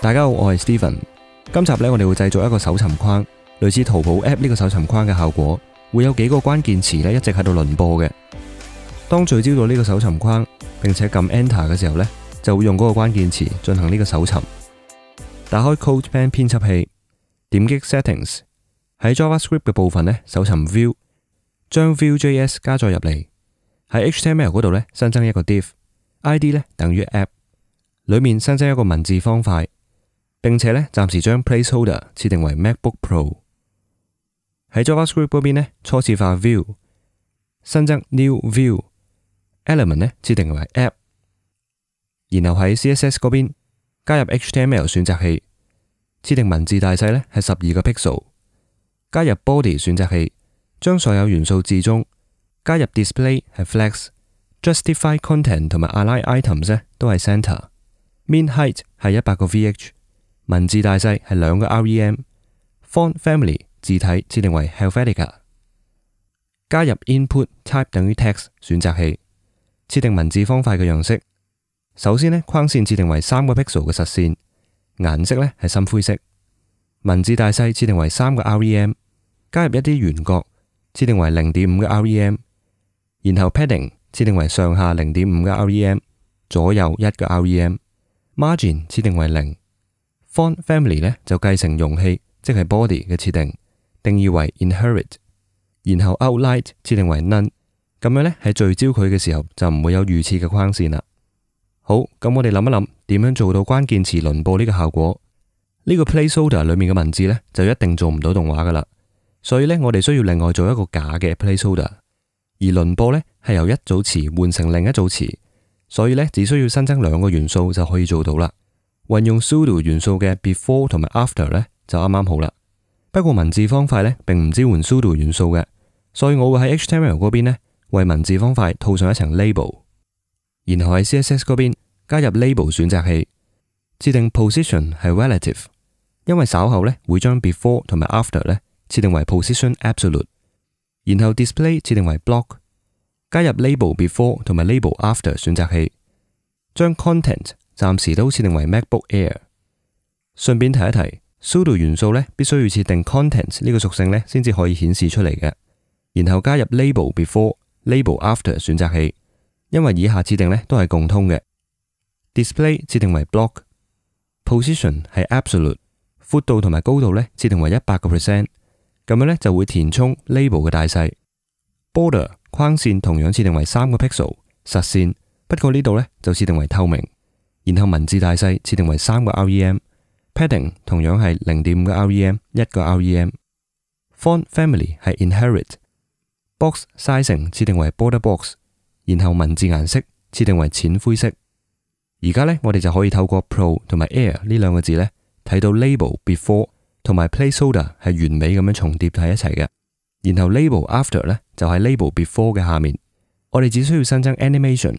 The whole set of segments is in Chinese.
大家好，我系 Steven。今集咧，我哋会制作一个搜寻框，类似淘宝 app 呢个搜寻框嘅效果，会有几个关键词咧，一直喺度轮播嘅。当聚焦到呢个搜寻框，并且揿 Enter 嘅时候咧，就会用嗰个关键词进行呢个搜寻。打开 CodePen 编辑器，点击 Settings，喺 JavaScript 嘅部分咧，搜寻 View，将 View.js 加载入嚟。喺 HTML 嗰度咧，新增一个 div，ID 咧等于 app，里面新增一个文字方块。并且咧，暂时将 placeholder 设定为 MacBook Pro 喺 JavaScript 嗰边咧，初始化 view 新增 new view element 咧，设定为 app，然后喺 CSS 嗰边加入 HTML 选择器，设定文字大小咧系十二个 pixel，加入 body 选择器，将所有元素置中，加入 display 系 flex，justify content 同埋 align items 咧都系 center，min height 系一百个 vh。文字大细系两个 r e m，font family 字体设定为 Helvetica，加入 input type 等于 text 选择器，设定文字方块嘅样式。首先呢，框线设定为三个 pixel 嘅实线，颜色呢系深灰色。文字大细设定为三个 r e m，加入一啲圆角，设定为零点五嘅 r e m，然后 padding 设定为上下零点五嘅 r e m，左右一个 r e m，margin 设定为零。Font family 咧就继承容器，即系 body 嘅设定，定义为 inherit。然后 outline 设定为 none，咁样咧喺聚焦佢嘅时候就唔会有预设嘅框线啦。好，咁我哋谂一谂点样做到关键词轮播呢个效果？呢个 p l a c e h o l d e r 里面嘅文字咧就一定做唔到动画噶啦，所以咧我哋需要另外做一个假嘅 p l a c e h o l d e r 而轮播咧系由一组词换成另一组词，所以咧只需要新增两个元素就可以做到啦。運用 s u d o 元素嘅 before 同埋 after 咧就啱啱好啦。不過文字方塊咧並唔支援 s u d o 元素嘅，所以我會喺 HTML 嗰邊咧為文字方塊套上一層 label，然後喺 CSS 嗰邊加入 label 選擇器，設定 position 系 relative，因為稍後咧會將 before 同埋 after 咧設定為 position absolute，然後 display 设定为 block，加入 label before 同埋 label after 選擇器，將 content。暫時都設定為 MacBook Air。順便提一提 s u d o 元素咧必須要設定 content s 呢個屬性咧，先至可以顯示出嚟嘅。然後加入 label before、label after 選擇器，因為以下設定咧都係共通嘅。display 設定為 block，position 系 absolute，宽度同埋高度咧設定為一百個 percent，咁樣咧就會填充 label 嘅大細。border 框線同樣設定為三個 pixel 實線，不過呢度咧就設定為透明。然后文字大细设定为三个 REM，padding 同样系零点五个 REM，一个 REM，font family 系 inherit，box sizing 设定为 border box，然后文字颜色设定为浅灰色。而家咧，我哋就可以透过 pro 同埋 air 呢两个字咧，睇到 label before 同埋 placeholder 系完美咁样重叠喺一齐嘅。然后 label after 咧就喺 label before 嘅下面。我哋只需要新增 animation。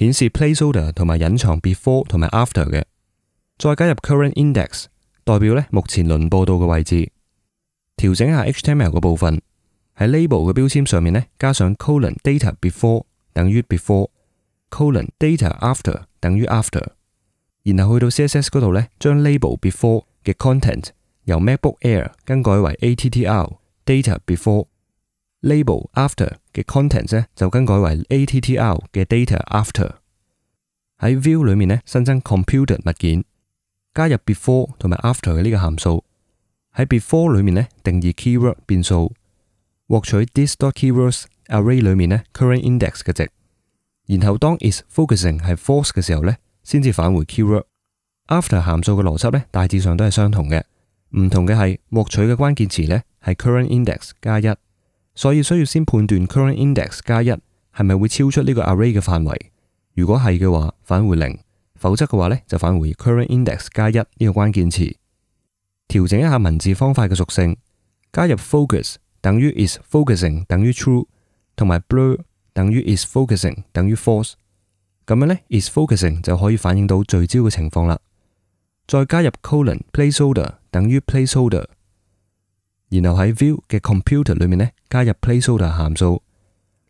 顯示 placeholder 同埋隱藏 before 同埋 after 嘅，再加入 current index 代表咧目前輪播到嘅位置，調整下 HTML 嘅部分喺 label 嘅標籤上面咧加上 colon data before 等於 before colon data after 等於 after，然後去到 CSS 嗰度咧將 label before 嘅 content 由 MacBook Air 更改为 ATTR data before label after 嘅 content 咧就更改为 ATTR 嘅 data after。喺 View 里面咧，新增 Computer 物件，加入 Before 同埋 After 嘅呢个函数。喺 Before 里面咧，定义 Keyword 变数，获取 this dot Keywords array 里面咧 current index 嘅值。然后当 is focusing 系 false 嘅时候咧，先至返回 Keyword。After 函数嘅逻辑咧，大致上都系相同嘅，唔同嘅系获取嘅关键词咧系 current index 加一，所以需要先判断 current index 加一系咪会超出呢个 array 嘅范围。如果系嘅话，返回零；否则嘅话呢，就返回 current index 加一呢个关键词。调整一下文字方块嘅属性，加入 focus 等于 is focusing 等于 true，同埋 blur 等于 is focusing 等于 false。咁样呢 i s focusing 就可以反映到聚焦嘅情况啦。再加入 colon placeholder 等于 placeholder，然后喺 view 嘅 c o m p u t e r 里面呢，加入 placeholder 函数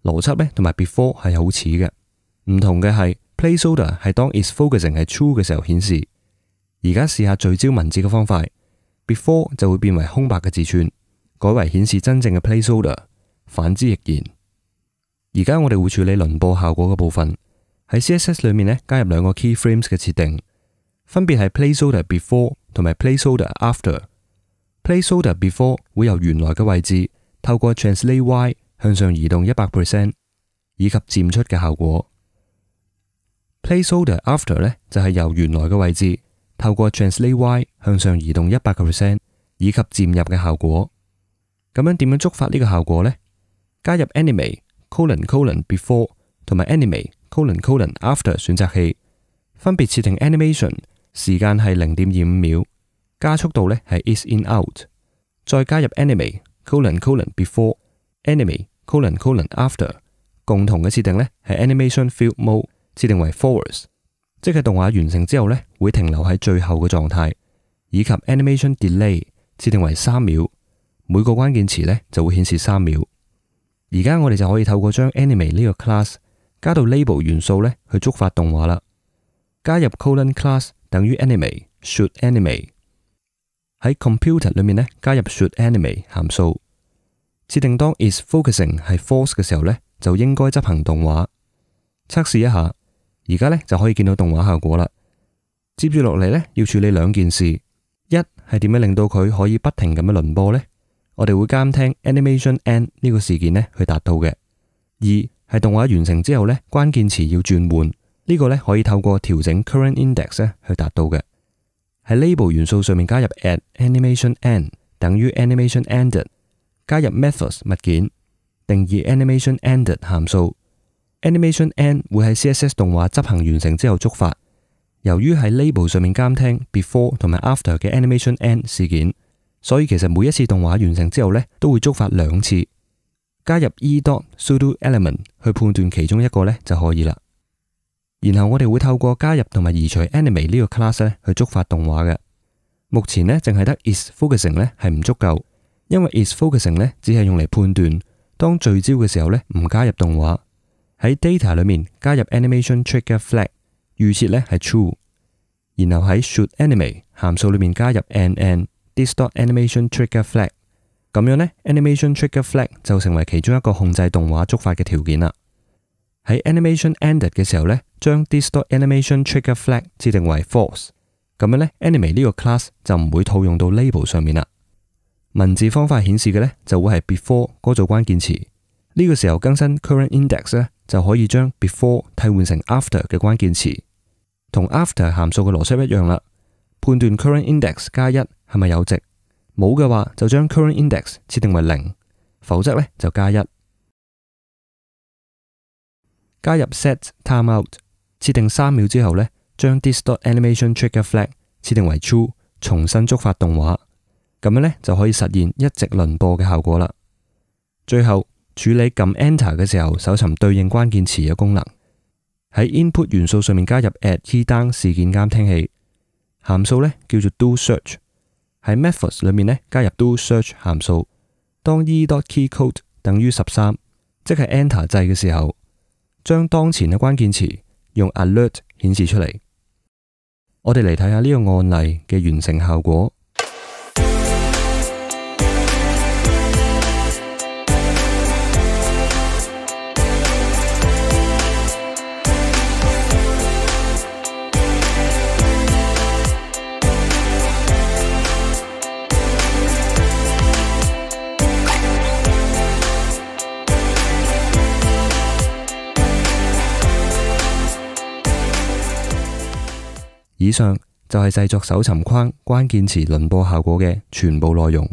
逻辑呢同埋 before 系好似嘅。唔同嘅系，placeholder 系当 is focusing 系 true 嘅时候显示。而家试下聚焦文字嘅方法，before 就会变为空白嘅字串，改为显示真正嘅 placeholder。反之亦然。而家我哋会处理轮播效果嘅部分，喺 CSS 里面咧加入两个 keyframes 嘅设定，分别系 placeholder before 同埋 placeholder after。placeholder before 会由原来嘅位置透过 translate y 向上移动一百 percent，以及渐出嘅效果。Placeholder after 咧就系由原来嘅位置透过 translate y 向上移动一百个 percent 以及渐入嘅效果。咁样点样触发呢个效果呢？加入 a n i m e colon colon before 同埋 a n i m e colon colon after 选择器，分别设定 animation 时间系零点二五秒，加速度咧系 i s in out。再加入 a n i m e colon colon before a n i m e colon colon after 共同嘅设定咧系 animation f i l d mode。设定为 false，即系动画完成之后咧会停留喺最后嘅状态，以及 animation delay 设定为三秒，每个关键词咧就会显示三秒。而家我哋就可以透过将 a n i m e 呢个 class 加到 label 元素咧去触发动画啦。加入 colon class 等于 a n i m e should a n i m e 喺 computer 里面咧加入 should a n i m e 函数，设定当 is focusing 系 false 嘅时候咧就应该执行动画。测试一下。而家呢就可以见到动画效果啦。接住落嚟呢，要处理两件事，一系点样令到佢可以不停咁样轮播呢？我哋会监听 animation end 呢个事件呢去达到嘅。二系动画完成之后呢，关键词要转换呢个呢可以透过调整 current index 去达到嘅。喺 label 元素上面加入 a d d animation end 等于 animation ended，加入 methods 物件定义 animation ended 函数。Animation n 会喺 CSS 动画执行完成之后触发。由于喺 label 上面监听 before 同埋 after 嘅 Animation n 事件，所以其实每一次动画完成之后咧都会触发两次。加入 e dot s u d o element 去判断其中一个咧就可以啦。然后我哋会透过加入同埋移除 animate 呢个 class 咧去触发动画嘅。目前咧净系得 is focusing 咧系唔足够，因为 is focusing 咧只系用嚟判断当聚焦嘅时候咧唔加入动画。喺 data 里面加入 animation trigger flag，预设咧系 true，然后喺 should a n i m a e 函数里面加入 n n d i s t o r t animation trigger flag，咁样咧 animation trigger flag 就成为其中一个控制动画触发嘅条件啦。喺 animation ended 嘅时候咧，将 d i s t o r t animation trigger flag 设定为 false，咁样咧 animate 呢个 class 就唔会套用到 label 上面啦。文字方法显示嘅咧就会系 before 嗰组关键词，呢个时候更新 current index 咧。就可以将 before 替换成 after 嘅关键词，同 after 函数嘅逻辑一样啦。判断 current index 加一系咪有值，冇嘅话就将 current index 设定为零，否则咧就加一。加入 set timeout，设定三秒之后咧，将 this dot animation trigger flag 设定为 true，重新触发动画。咁样咧就可以实现一直轮播嘅效果啦。最后。处理揿 Enter 嘅时候，搜寻对应关键词嘅功能。喺 Input 元素上面加入 at keydown 事件监听器。函数咧叫做 do search。喺 methods 里面咧加入 do search 函数。当 e dot key code 等于十三，即系 Enter 制嘅时候，将当前嘅关键词用 alert 显示出嚟。我哋嚟睇下呢个案例嘅完成效果。以上就系制作搜寻框关键词轮播效果嘅全部内容。